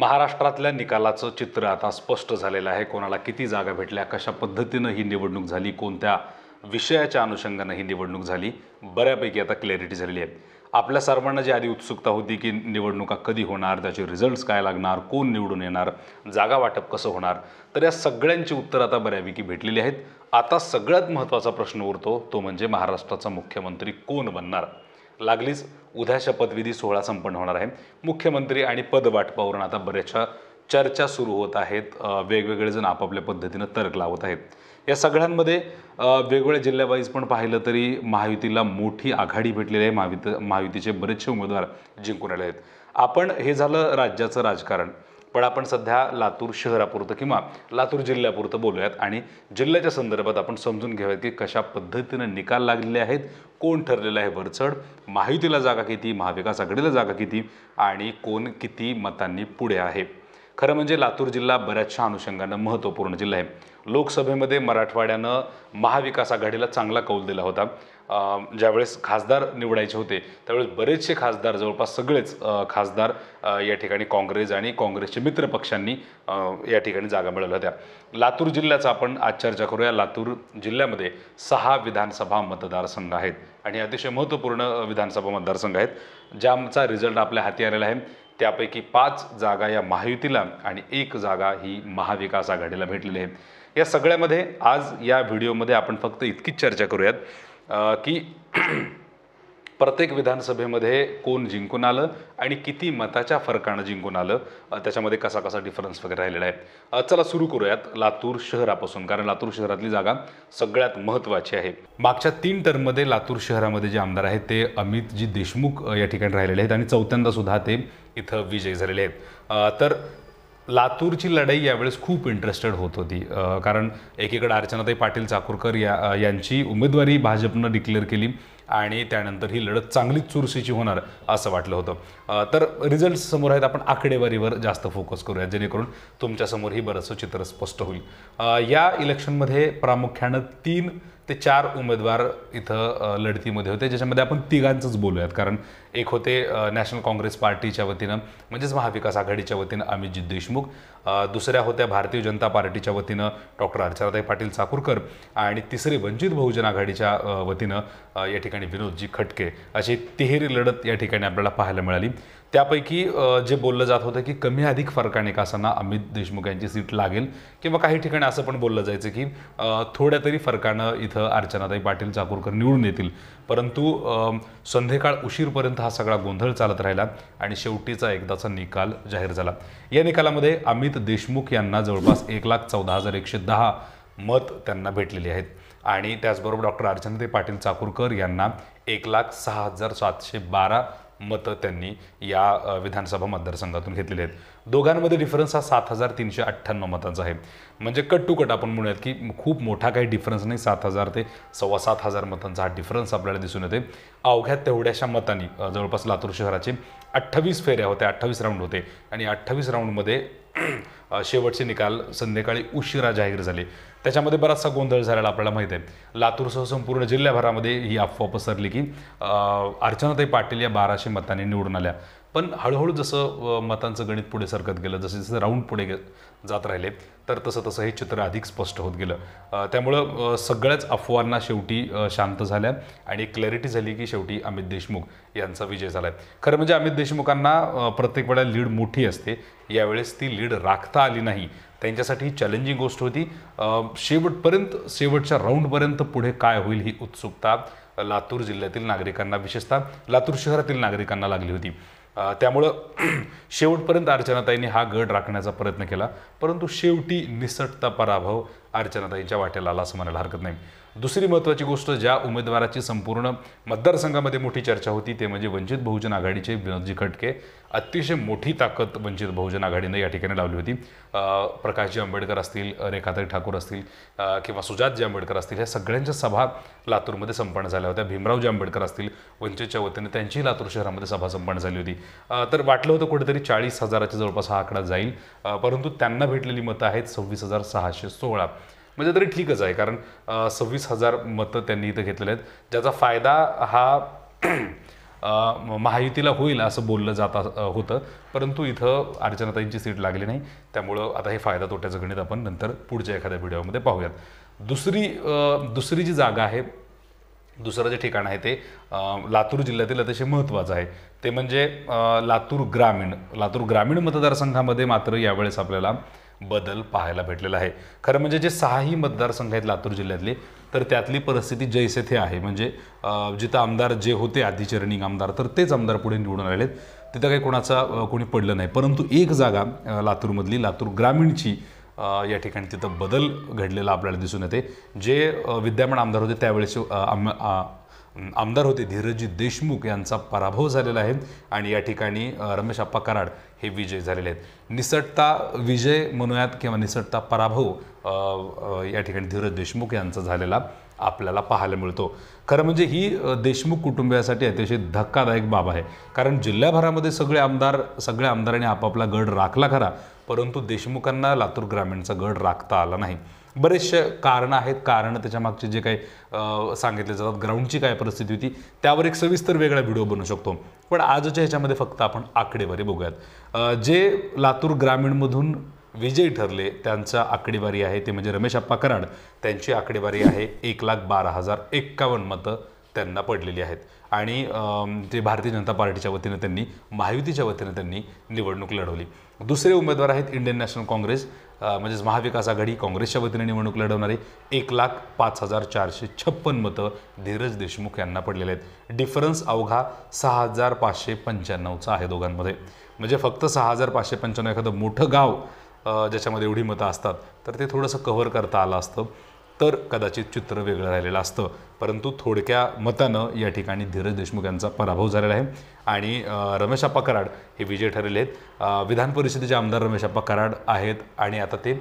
महाराष्ट्रातल्या निकालाचं चित्र आता स्पष्ट झालेलं आहे कोणाला किती जागा भेटल्या कशा पद्धतीनं ही निवडणूक झाली कोणत्या विषयाच्या अनुषंगानं ही निवडणूक झाली बऱ्यापैकी आता क्लॅरिटी झालेली आहे आपल्या सर्वांना जी आधी उत्सुकता होती की निवडणुका कधी होणार त्याचे रिझल्ट्स काय लागणार कोण निवडून येणार जागा वाटप कसं होणार तर या सगळ्यांची उत्तरं आता बऱ्यापैकी भेटलेली आहेत आता सगळ्यात महत्त्वाचा प्रश्न उरतो तो म्हणजे महाराष्ट्राचा मुख्यमंत्री कोण बनणार लागलीच उद्या शपथविधी सोहळा संपन्न होणार आहे मुख्यमंत्री आणि पद आता बऱ्याचशा चर्चा सुरू होत आहेत वेगवेगळे जण आपापल्या पद्धतीनं तर्क लावत आहेत या सगळ्यांमध्ये वेगवेगळ्या जिल्ह्यावाईज पण पाहिलं तरी महायुतीला मोठी आघाडी भेटलेली आहे महायुती महायुतीचे बरेचसे उमेदवार जिंकून आले आहेत आपण हे झालं राज्याचं राजकारण पण आपण सध्या लातूर शहरापुरतं किंवा लातूर जिल्ह्यापुरतं बोलूयात आणि जिल्ह्याच्या संदर्भात आपण समजून घेऊयात की कशा पद्धतीनं निकाल लागलेले आहेत कोण ठरलेलं आहे वरचढ माहितीला जागा किती महाविकास आघाडीला जागा किती आणि कोण किती मतांनी पुढे आहे खरं म्हणजे लातूर जिल्हा बऱ्याचशा अनुषंगानं महत्त्वपूर्ण जिल्हा आहे लोकसभेमध्ये मराठवाड्यानं महाविकास आघाडीला चांगला कौल दिला होता ज्यावेळेस खासदार निवडायचे होते त्यावेळेस बरेचसे खासदार जवळपास सगळेच खासदार या ठिकाणी काँग्रेस आणि काँग्रेसचे मित्र पक्षांनी या ठिकाणी जागा मिळवल्या होत्या लातूर जिल्ह्याचा आपण आज चर्चा करूया लातूर जिल्ह्यामध्ये सहा विधानसभा मतदारसंघ आहेत आणि अतिशय महत्त्वपूर्ण विधानसभा मतदारसंघ आहेत ज्यांचा रिझल्ट आपल्या हाती आलेला आहे त्यापैकी पाच जागा या महायुतीला आणि एक जागा ही महाविकास आघाडीला भेटलेली आहे या सगळ्यामध्ये आज या व्हिडिओमध्ये आपण फक्त इतकीच चर्चा करूयात की प्रत्येक विधानसभेमध्ये कोण जिंकून आलं आणि किती मताच्या फरकानं जिंकून आलं त्याच्यामध्ये कसा कसा डिफरन्स वगैरे राहिलेला आहे चला सुरू करूयात लातूर शहरापासून कारण लातूर शहरातली जागा सगळ्यात महत्त्वाची आहे मागच्या तीन टर्ममध्ये लातूर शहरामध्ये जे आमदार आहेत ते अमितजी देशमुख या ठिकाणी राहिलेले आहेत आणि चौथ्यांदा सुद्धा ते इथं विजयी झालेले आहेत तर लातूरची लढाई यावेळेस खूप इंटरेस्टेड होत होती कारण एकीकडे अर्चनाताई पाटील चाकूरकर या यांची उमेदवारी भाजपनं डिक्लेअर केली आणि त्यानंतर ही लढत चांगलीच चुरशीची होणार असं वाटलं होतं तर रिझल्ट समोर आहेत आपण आकडेवारीवर जास्त फोकस करूया जेणेकरून तुमच्यासमोर ही बरंचसं चित्र स्पष्ट होईल या इलेक्शनमध्ये प्रामुख्यानं तीन ते चार उमेदवार इथं लढतीमध्ये होते ज्याच्यामध्ये आपण तिघांचंच बोलूयात कारण एक होते नॅशनल काँग्रेस पार्टीच्या वतीनं म्हणजेच महाविकास आघाडीच्या वतीनं अमितजी देशमुख दुसऱ्या होत्या भारतीय जनता पार्टीच्या वतीनं डॉक्टर अर्चनाताई पाटील चाकूरकर आणि तिसरी वंचित बहुजन आघाडीच्या वतीनं या ठिकाणी विनोदजी खटके अशी तिहेरी लढत या ठिकाणी आपल्याला पाहायला मिळाली त्यापैकी जे बोललं जात होतं की कमी अधिक फरकाने का असताना अमित देशमुख यांची सीट लागेल किंवा काही ठिकाणी असं पण बोललं जायचं की थोड्या तरी फरकानं इथं अर्चनाताई पाटील चाकूरकर निवडून येतील परंतु संध्याकाळ उशीरपर्यंत हा सगळा गोंधळ चालत राहिला आणि शेवटीचा एकदाचा निकाल जाहीर झाला या निकालामध्ये अमित देशमुख यांना जवळपास एक लाख चौदा हजार एकशे दहा मत त्यांना भेटलेली आहेत आणि त्याचबरोबर डॉक्टर अर्चनाताई पाटील चाकूरकर यांना एक लाख सहा हजार सातशे बारा मतं त्यांनी या विधानसभा मतदारसंघातून घेतलेले आहेत दोघांमध्ये डिफरन्स हा सात हजार तीनशे अठ्ठ्याण्णव मतांचा आहे म्हणजे कट टू कट आपण म्हणूयात की खूप मोठा काही डिफरन्स नाही सात हजार ते सव्वा सात हजार मतांचा हा डिफरन्स आपल्याला दिसून येते अवघ्या तेवढ्याशा मतांनी जवळपास लातूर शहराचे अठ्ठावीस फेऱ्या होत्या अठ्ठावीस राऊंड होते आणि अठ्ठावीस राऊंडमध्ये शेवटचे निकाल संध्याकाळी उशिरा जाहीर झाले त्याच्यामध्ये बराचसा गोंधळ झालेला आपल्याला माहीत आहे लातूरसह संपूर्ण जिल्ह्याभरामध्ये ही अफवा पसरली की अर्चनाताई पाटील या बाराशे मतांनी निवडून आल्या पण हळूहळू जसं मतांचं गणित पुढे सरकत गेलं जसं जसं राऊंड पुढे जात राहिले तर तसं तसं हे चित्र अधिक स्पष्ट होत गेलं त्यामुळं सगळ्याच अफवांना शेवटी शांत झाल्या आणि क्लॅरिटी झाली की शेवटी अमित देशमुख यांचा विजय झाला आहे खरं म्हणजे अमित देशमुखांना प्रत्येक वेळा लीड मोठी असते यावेळेस ती लीड राखता आली नाही त्यांच्यासाठी चॅलेंजिंग गोष्ट होती शेवटपर्यंत शेवटच्या राऊंडपर्यंत पुढे काय होईल ही उत्सुकता लातूर जिल्ह्यातील नागरिकांना विशेषतः लातूर शहरातील नागरिकांना लागली होती त्यामुळं शेवटपर्यंत अर्चनाताईंनी हा गड राखण्याचा प्रयत्न केला परंतु शेवटी निसटता पराभव अर्चनाताईंच्या वाट्याला आला असं म्हणायला हरकत नाही दुसरी महत्त्वाची गोष्ट ज्या उमेदवाराची संपूर्ण मतदारसंघामध्ये मोठी चर्चा होती ते म्हणजे वंचित बहुजन आघाडीचे विनोदजी खटके अतिशय मोठी ताकद वंचित बहुजन आघाडीनं या ठिकाणी लावली होती प्रकाशजी आंबेडकर असतील रेखाताई ठाकूर असतील किंवा सुजातजी आंबेडकर असतील ह्या सगळ्यांच्या सभा लातूरमध्ये संपन्न झाल्या होत्या भीमरावजी आंबेडकर असतील वंचितच्या वतीने त्यांची लातूर शहरामध्ये सभा संपन्न झाली होती तर वाटलं होतं कुठेतरी चाळीस हजाराच्या जवळपास हा आकडा जाईल परंतु त्यांना भेटलेली मतं आहेत सव्वीस हजार सहाशे सोळा म्हणजे तरी ठीकच आहे कारण सव्वीस हजार मतं त्यांनी इथं घेतलेले आहेत ज्याचा फायदा हा महायुतीला होईल असं बोललं जात होतं परंतु इथं अर्चनाताईंची सीट लागली नाही त्यामुळं आता हे फायदा तोट्याचं गणित आपण नंतर पुढच्या एखाद्या व्हिडिओमध्ये पाहूयात दुसरी दुसरी जी जागा आहे दुसरं जे ठिकाण आहे ते लातूर जिल्ह्यातील अतिशय महत्त्वाचं आहे ते म्हणजे लातूर ग्रामीण लातूर ग्रामीण मतदारसंघामध्ये मात्र यावेळेस आपल्याला बदल पाहायला भेटलेला आहे खरं म्हणजे जे सहाही मतदारसंघ आहेत लातूर जिल्ह्यातले तर त्यातली परिस्थिती जैसे थे आहे म्हणजे जिथं आमदार जे होते आधीचे रनिंग आमदार तर तेच आमदार पुढे निवडून आलेले तिथं काही कोणाचा कोणी पडलं नाही परंतु एक जागा लातूरमधली लातूर ग्रामीणची या ठिकाणी तिथं बदल घडलेला आपल्याला दिसून येते जे विद्यमान आमदार होते त्यावेळेस आम आमदार होते धीरजी देशमुख यांचा पराभव झालेला आहे आणि या ठिकाणी रमेश आप्पा कराड हे विजय झालेले आहेत निसटता विजय म्हणूयात किंवा निसटता पराभव या ठिकाणी धीरज देशमुख यांचा झालेला आपल्याला पाहायला मिळतो खरं म्हणजे ही देशमुख कुटुंबियासाठी अतिशय धक्कादायक बाब आहे कारण जिल्ह्याभरामध्ये सगळे आमदार सगळ्या आमदारांनी आपापला गड राखला खरा परंतु देशमुखांना लातूर ग्रामीणचा गड राखता आला नाही बरेचसे कारणं आहेत कारणं त्याच्यामागचे जे काही सांगितले जातात ग्राउंडची काय परिस्थिती होती त्यावर एक सविस्तर वेगळा व्हिडिओ बनवू शकतो पण आजच्या ह्याच्यामध्ये फक्त आपण आकडेवारी बघूयात जे लातूर ग्रामीणमधून विजयी ठरले त्यांचा आकडेवारी आहे ते म्हणजे रमेश अप्पा कराड त्यांची आकडेवारी आहे एक लाख बारा हजार एक्कावन्न मतं त्यांना पडलेली आहेत आणि ते भारतीय जनता पार्टीच्या वतीनं त्यांनी महायुतीच्या वतीनं त्यांनी निवडणूक लढवली दुसरे उमेदवार आहेत इंडियन नॅशनल काँग्रेस म्हणजेच महाविकास आघाडी काँग्रेसच्या वतीने निवडणूक लढवणारी एक लाख पाच हजार चारशे छप्पन मतं धीरज देशमुख यांना पडलेले आहेत डिफरन्स अवघा सहा हजार पाचशे पंच्याण्णवचा आहे दोघांमध्ये म्हणजे फक्त सहा हजार पाचशे पंच्याण्णव एखादं मोठं गाव ज्याच्यामध्ये एवढी मतं असतात तर ते थोडंसं कव्हर करता आलं असतं तर कदाचित चित्र वेगळं राहिलेलं असतं परंतु थोडक्या मतानं या ठिकाणी धीरज देशमुख यांचा पराभव झालेला आहे आणि रमेश आप्पा कराड हे विजय ठरलेले आहेत विधान परिषदेचे आमदार रमेश आप्पा कराड आहेत आणि आता ते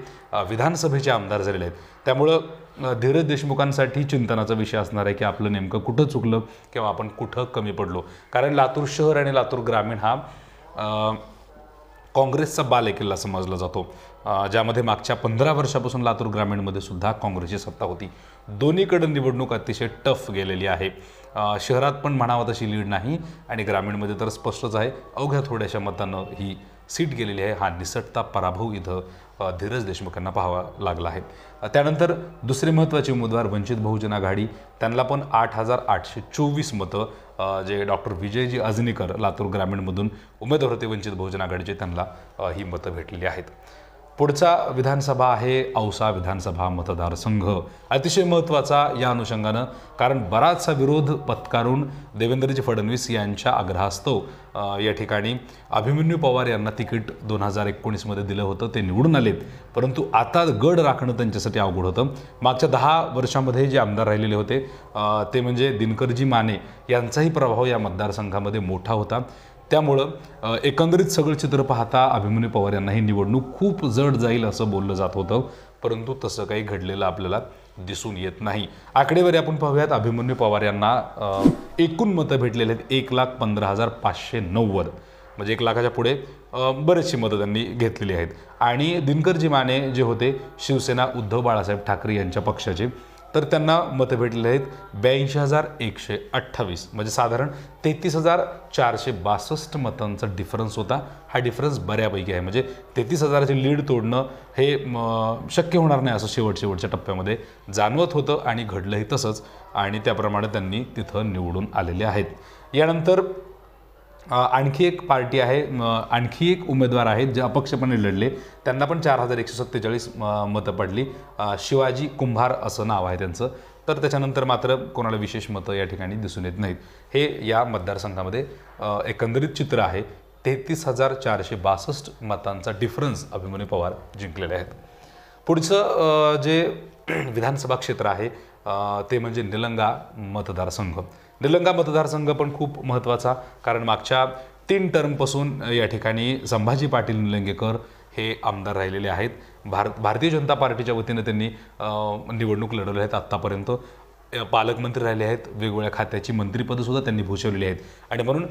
विधानसभेचे आमदार झालेले आहेत त्यामुळं धीरज देशमुखांसाठी चिंतनाचा विषय असणार आहे की आपलं नेमकं कुठं चुकलं किंवा आपण कुठं कमी पडलो कारण लातूर शहर आणि लातूर ग्रामीण हा काँग्रेसचा बालेकिल्ला समजला जातो ज्यामध्ये मागच्या पंधरा वर्षापासून लातूर ग्रामीणमध्ये सुद्धा काँग्रेसची सत्ता होती दोन्हीकडे निवडणूक अतिशय टफ गेलेली आहे शहरात पण म्हणावं तशी लीड नाही आणि ग्रामीणमध्ये तर स्पष्टच आहे अवघ्या थोड्याशा मतानं ही सीट गेलेली आहे हा निसटता पराभव इथं धीरज देशमुखांना पाहावा लागला आहे त्यानंतर दुसरे महत्त्वाचे उमेदवार वंचित बहुजन आघाडी त्यांना पण आठ हजार आठशे चोवीस मतं जे डॉक्टर विजयजी अजनीकर लातूर ग्रामीणमधून उमेदवार होते वंचित बहुजन आघाडीचे त्यांना ही मतं भेटलेली आहेत पुढचा विधानसभा आहे औसा विधानसभा मतदारसंघ अतिशय महत्त्वाचा या अनुषंगानं कारण बराचसा विरोध पत्कारून देवेंद्रजी फडणवीस यांच्या आग्रहास्तव या ठिकाणी अभिमन्यू पवार यांना तिकीट दोन हजार एकोणीसमध्ये दिलं होतं ते निवडून आलेत परंतु आता गड राखणं त्यांच्यासाठी अवघड होतं मागच्या दहा वर्षामध्ये जे आमदार राहिलेले होते ते म्हणजे दिनकरजी माने यांचाही प्रभाव या मतदारसंघामध्ये मोठा होता त्यामुळं एकंदरीत सगळं चित्र पाहता अभिमन्यू पवार यांना ही निवडणूक खूप जड जाईल असं बोललं जात होतं परंतु तसं काही घडलेलं आपल्याला दिसून येत नाही आकडेवारी आपण पाहूयात अभिमन्यू पवार यांना एकूण मतं भेटलेले आहेत एक लाख पंधरा हजार पाचशे नव्वद म्हणजे एक लाखाच्या पुढे बरेचशी मतं त्यांनी घेतलेली आहेत आणि दिनकरजी माने जे होते शिवसेना उद्धव बाळासाहेब ठाकरे यांच्या पक्षाचे तर त्यांना मतं भेटलेले आहेत ब्याऐंशी हजार एकशे अठ्ठावीस म्हणजे साधारण तेहतीस हजार चारशे बासष्ट मतांचा डिफरन्स होता हा डिफरन्स बऱ्यापैकी आहे म्हणजे तेहतीस हजाराची लीड तोडणं हे शक्य होणार नाही असं शेवट शेवटच्या टप्प्यामध्ये जाणवत होतं आणि घडलंही तसंच आणि त्याप्रमाणे त्यांनी तिथं निवडून आलेले आहेत यानंतर आणखी एक पार्टी आहे आणखी एक उमेदवार आहेत जे अपक्षपणे लढले त्यांना पण चार हजार एकशे सत्तेचाळीस मतं पडली शिवाजी कुंभार असं नाव आहे त्यांचं तर त्याच्यानंतर मात्र कोणाला विशेष मतं या ठिकाणी दिसून येत नाहीत हे या मतदारसंघामध्ये एकंदरीत चित्र आहे तेहतीस हजार चारशे बासष्ट मतांचा डिफरन्स अभिमन्यू पवार जिंकलेले आहेत पुढचं जे विधानसभा क्षेत्र आहे ते म्हणजे निलंगा मतदारसंघ निलंगा मतदारसंघ पण खूप महत्त्वाचा कारण मागच्या तीन टर्मपासून या ठिकाणी संभाजी पाटील निलंगेकर हे आमदार राहिलेले आहेत भारत भारतीय जनता पार्टीच्या वतीनं त्यांनी निवडणूक लढवल्या आहेत आत्तापर्यंत पालकमंत्री राहिले आहेत वेगवेगळ्या खात्याची मंत्रीपदंसुद्धा त्यांनी भूषवलेली आहेत आणि म्हणून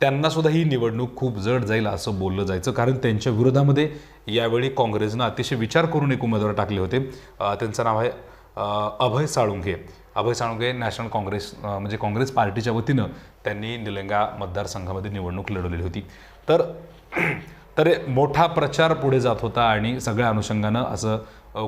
त्यांनासुद्धा ही निवडणूक खूप जड जाईल असं बोललं जायचं कारण त्यांच्या विरोधामध्ये यावेळी काँग्रेसनं अतिशय विचार करून एक उमेदवार टाकले होते त्यांचं नाव आहे अभय साळुंगे अभय साळुंगे नॅशनल काँग्रेस म्हणजे काँग्रेस पार्टीच्या वतीनं त्यांनी निलंगा मतदारसंघामध्ये निवडणूक लढवलेली होती तर तर मोठा प्रचार पुढे जात होता आणि सगळ्या अनुषंगानं असं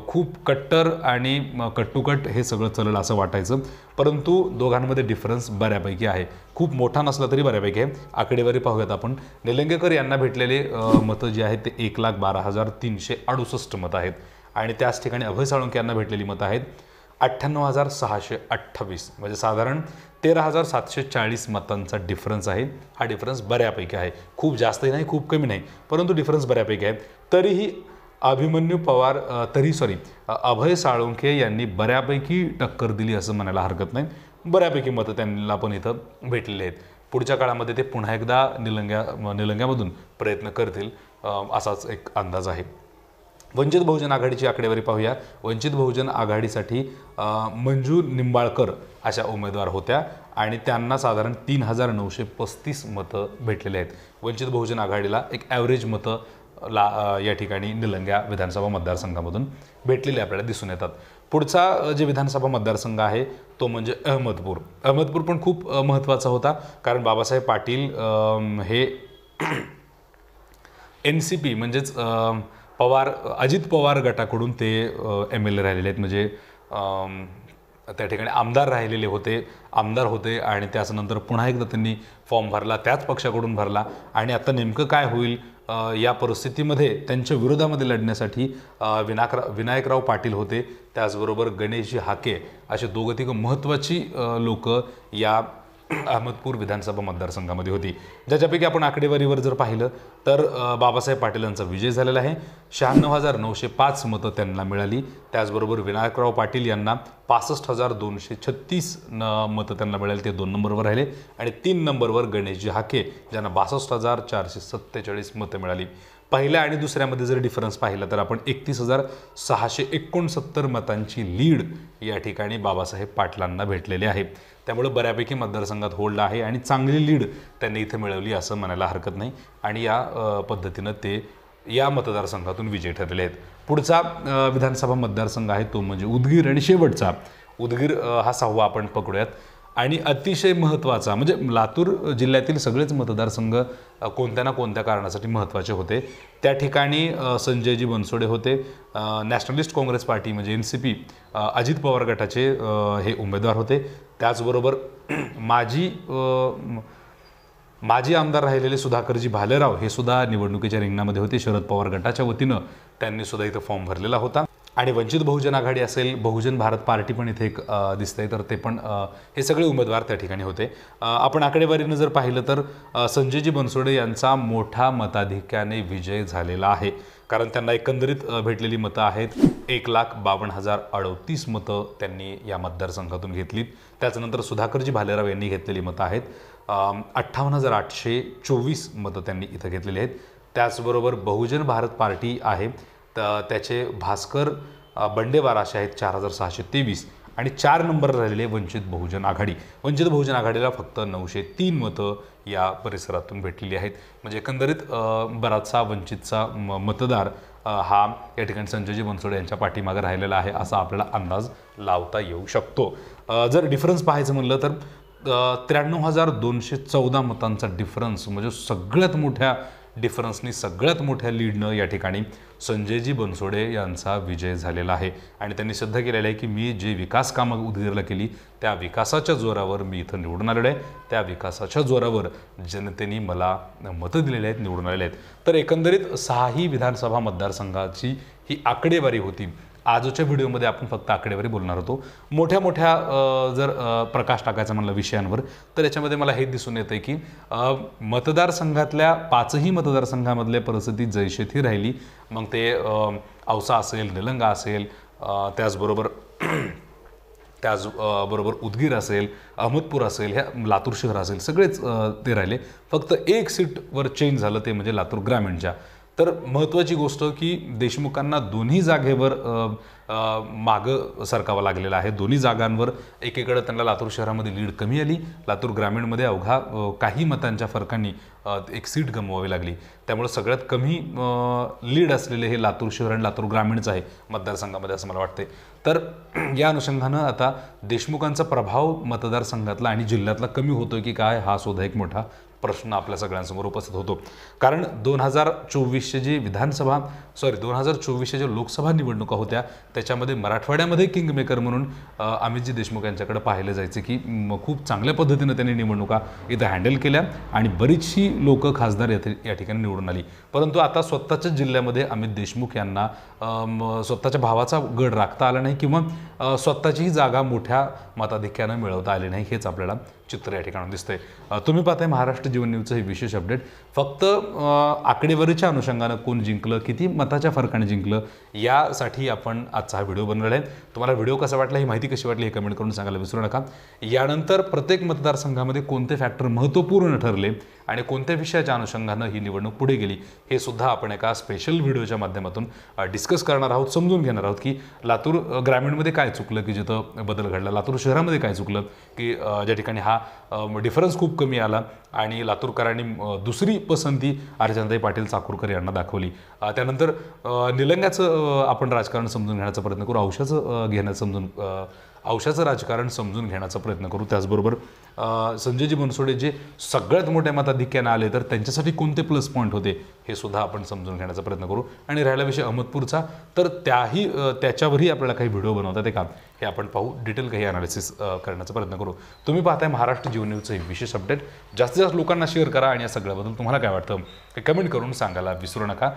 खूप कट्टर आणि कट्टुकट हे सगळं चललं असं वाटायचं परंतु दोघांमध्ये डिफरन्स बऱ्यापैकी आहे खूप मोठा नसला तरी बऱ्यापैकी आहे आकडेवारी पाहूयात आपण निलंगेकर यांना भेटलेले मतं जे आहेत ते एक लाख बारा हजार तीनशे अडुसष्ट मतं आहेत आणि त्याच ठिकाणी अभय साळुंके यांना भेटलेली मतं आहेत अठ्ठ्याण्णव हजार सहाशे अठ्ठावीस म्हणजे साधारण तेरा हजार सातशे चाळीस मतांचा डिफरन्स आहे हा डिफरन्स बऱ्यापैकी आहे खूप जास्तही नाही खूप कमी नाही परंतु डिफरन्स बऱ्यापैकी आहे तरीही अभिमन्यू पवार तरी सॉरी अभय साळुंखे यांनी बऱ्यापैकी टक्कर दिली असं म्हणायला हरकत नाही बऱ्यापैकी मतं त्यांना पण इथं भेटलेली आहेत पुढच्या काळामध्ये ते पुन्हा एकदा निलंग्या निलंग्यामधून प्रयत्न करतील असाच एक अंदाज आहे वंचित बहुजन आघाडीची आकडेवारी पाहूया वंचित बहुजन आघाडीसाठी मंजू निंबाळकर अशा उमेदवार होत्या आणि त्यांना साधारण तीन हजार नऊशे पस्तीस मतं भेटलेली आहेत वंचित बहुजन आघाडीला एक ॲव्हरेज मतं ला या ठिकाणी निलंग्या विधानसभा मतदारसंघामधून भेटलेले आपल्याला दिसून येतात पुढचा जे विधानसभा मतदारसंघ आहे तो म्हणजे अहमदपूर अहमदपूर पण खूप महत्त्वाचा होता कारण बाबासाहेब पाटील हे एन सी पी म्हणजेच पवार अजित पवार गटाकडून ते एम एल ए राहिलेले आहेत म्हणजे त्या ठिकाणी आमदार राहिलेले होते आमदार होते आणि त्याच्यानंतर पुन्हा एकदा त्यांनी फॉर्म भरला त्याच पक्षाकडून भरला आणि आता नेमकं काय होईल या परिस्थितीमध्ये त्यांच्या विरोधामध्ये लढण्यासाठी विनाकरा विनायकराव पाटील होते त्याचबरोबर गणेशजी हाके असे दोघं तिघं महत्त्वाची लोकं या अहमदपूर विधानसभा मतदारसंघामध्ये होती ज्याच्यापैकी आपण आकडेवारीवर जर पाहिलं तर बाबासाहेब पाटील यांचा विजय झालेला आहे शहाण्णव हजार नऊशे पाच मतं त्यांना मिळाली त्याचबरोबर विनायकराव पाटील यांना पासष्ट हजार दोनशे छत्तीस न मतं त्यांना मिळाली ते दोन नंबरवर राहिले आणि तीन नंबरवर गणेशजी हाके ज्यांना बासष्ट हजार चारशे सत्तेचाळीस मतं मिळाली पहिल्या आणि दुसऱ्यामध्ये जर डिफरन्स पाहिला तर आपण एकतीस हजार सहाशे एकोणसत्तर मतांची लीड या ठिकाणी बाबासाहेब पाटलांना भेटलेली आहे त्यामुळे बऱ्यापैकी मतदारसंघात होल्ड आहे आणि चांगली लीड त्यांनी इथे मिळवली असं म्हणायला हरकत नाही आणि या पद्धतीनं ते या मतदारसंघातून विजय ठरलेले आहेत पुढचा विधानसभा मतदारसंघ आहे तो म्हणजे उदगीर आणि शेवटचा उदगीर हा सहावा आपण पकडूयात आणि अतिशय महत्त्वाचा म्हणजे लातूर जिल्ह्यातील सगळेच मतदारसंघ कोणत्या ना कोणत्या कारणासाठी महत्त्वाचे होते त्या ठिकाणी संजयजी बनसोडे होते नॅशनलिस्ट काँग्रेस पार्टी म्हणजे N C P Ajit Pawar गटाचे हे उमेदवार होते त्याचबरोबर माजी माजी आमदार राहिलेले सुधाकरजी भालेराव हे सुद्धा निवडणुकीच्या रिंगणामध्ये होते शरद पवार गटाच्या वतीनं त्यांनी सुद्धा इथं फॉर्म भरलेला होता आणि वंचित बहुजन आघाडी असेल बहुजन भारत पार्टी पण इथे एक आहे तर ते पण हे सगळे उमेदवार त्या ठिकाणी होते आपण आकडेवारीनं जर पाहिलं तर संजयजी बनसोडे यांचा मोठा मताधिक्याने विजय झालेला आहे कारण त्यांना एकंदरीत भेटलेली मतं आहेत एक लाख बावन्न हजार अडतीस मतं त्यांनी या मतदारसंघातून घेतलीत त्याच्यानंतर सुधाकरजी भालेराव यांनी घेतलेली मतं आहेत अठ्ठावन्न हजार आठशे चोवीस मतं त्यांनी इथं घेतलेली आहेत त्याचबरोबर बहुजन भारत पार्टी आहे त्याचे भास्कर बंडेवार असे आहेत चार हजार सहाशे तेवीस आणि चार नंबर राहिलेले वंचित बहुजन आघाडी वंचित बहुजन आघाडीला फक्त नऊशे तीन मतं या परिसरातून भेटलेली आहेत म्हणजे एकंदरीत बराचसा वंचितचा म मतदार हा या ठिकाणी संजयजी बनसोडे यांच्या पाठीमागे राहिलेला आहे असा आपल्याला अंदाज लावता येऊ शकतो जर डिफरन्स पाहायचं म्हणलं तर त्र्याण्णव हजार दोनशे चौदा मतांचा डिफरन्स म्हणजे सगळ्यात मोठ्या डिफरन्सनी सगळ्यात मोठ्या लीडनं या ठिकाणी संजयजी बनसोडे यांचा विजय झालेला आहे आणि त्यांनी सिद्ध केलेलं आहे की मी जे विकास कामं उदगीरला केली त्या विकासाच्या जोरावर मी इथं निवडून आलेलो आहे त्या विकासाच्या जोरावर जनतेने मला मतं दिलेली आहेत निवडून आलेले आहेत तर एकंदरीत सहाही विधानसभा मतदारसंघाची ही आकडेवारी होती आजच्या व्हिडिओमध्ये आपण फक्त आकडेवारी बोलणार होतो मोठ्या मोठ्या जर प्रकाश टाकायचा म्हणलं विषयांवर तर याच्यामध्ये मला हे दिसून येतं की मतदारसंघातल्या पाचही मतदारसंघामधल्या परिस्थिती ही राहिली मग ते औसा असेल निलंगा असेल त्याचबरोबर त्याच बरोबर उदगीर असेल अहमदपूर असेल ह्या लातूर शहर असेल सगळेच ते राहिले फक्त एक सीटवर चेंज झालं ते म्हणजे लातूर ग्रामीणच्या तर महत्त्वाची गोष्ट की देशमुखांना दोन्ही जागेवर मागं सरकावा लागलेला आहे दोन्ही जागांवर एकीकडं त्यांना लातूर शहरामध्ये लीड कमी आली लातूर ग्रामीणमध्ये अवघा काही मतांच्या फरकांनी एक सीट गमवावी लागली त्यामुळे सगळ्यात कमी लीड असलेले हे लातूर शहर आणि लातूर ग्रामीणचं आहे मतदारसंघामध्ये असं मला वाटते तर या अनुषंगानं आता देशमुखांचा प्रभाव मतदारसंघातला आणि जिल्ह्यातला कमी होतोय की काय हा सुद्धा एक मोठा प्रश्न आपल्या सगळ्यांसमोर उपस्थित होतो कारण दोन हजार चोवीसचे जे विधानसभा सॉरी दोन हजार चोवीसच्या ज्या लोकसभा निवडणुका होत्या त्याच्यामध्ये मराठवाड्यामध्ये किंगमेकर म्हणून अमितजी देशमुख यांच्याकडे पाहिलं जायचं की खूप चांगल्या पद्धतीनं त्यांनी निवडणुका इथं हँडल केल्या आणि बरीचशी लोकं खासदार या ठिकाणी निवडून आली परंतु आता स्वतःच्या जिल्ह्यामध्ये अमित देशमुख यांना स्वतःच्या भावाचा गड राखता आला नाही किंवा स्वतःचीही जागा मोठ्या मताधिक्यानं मिळवता आली नाही हेच आपल्याला चित्र या ठिकाणी दिसतंय तुम्ही पाहताय महाराष्ट्र जीवन न्यूजचं हे विशेष अपडेट फक्त आकडेवारीच्या अनुषंगानं कोण जिंकलं किती मताच्या फरकाने जिंकलं यासाठी आपण आजचा हा व्हिडिओ बनवला आहे तुम्हाला व्हिडिओ कसा वाटला ही माहिती कशी वाटली हे कमेंट करून सांगायला विसरू नका यानंतर प्रत्येक मतदारसंघामध्ये कोणते फॅक्टर महत्त्वपूर्ण ठरले आणि कोणत्या विषयाच्या अनुषंगानं ही निवडणूक पुढे गेली हे सुद्धा आपण एका स्पेशल व्हिडिओच्या माध्यमातून डिस्कस करणार आहोत समजून घेणार आहोत की लातूर ग्रामीणमध्ये काय चुकलं की जिथं बदल घडला लातूर शहरामध्ये काय चुकलं की ज्या ठिकाणी हा डिफरन्स खूप कमी आला आणि लातूरकरांनी दुसरी पसंती अर्चनाताई पाटील चाकूरकर यांना दाखवली त्यानंतर निलंग्याचं आपण राजकारण समजून घेण्याचा प्रयत्न करू औषध घेण्याचं समजून अंशाचं राजकारण समजून घेण्याचा प्रयत्न करू त्याचबरोबर संजयजी बनसोडे जे सगळ्यात मोठ्या मताधिक्यानं आले तर त्यांच्यासाठी कोणते प्लस पॉईंट होते हे सुद्धा आपण समजून घेण्याचा प्रयत्न करू आणि राहिला विषय अहमदपूरचा तर त्याही त्याच्यावरही आपल्याला काही व्हिडिओ बनवतात ते काम हे आपण पाहू डिटेल काही अनालिसिस करण्याचा प्रयत्न करू तुम्ही पाहताय महाराष्ट्र जीवन हे विशेष अपडेट जास्तीत जास्त लोकांना शेअर करा आणि या सगळ्याबद्दल तुम्हाला काय वाटतं ते कमेंट करून सांगायला विसरू नका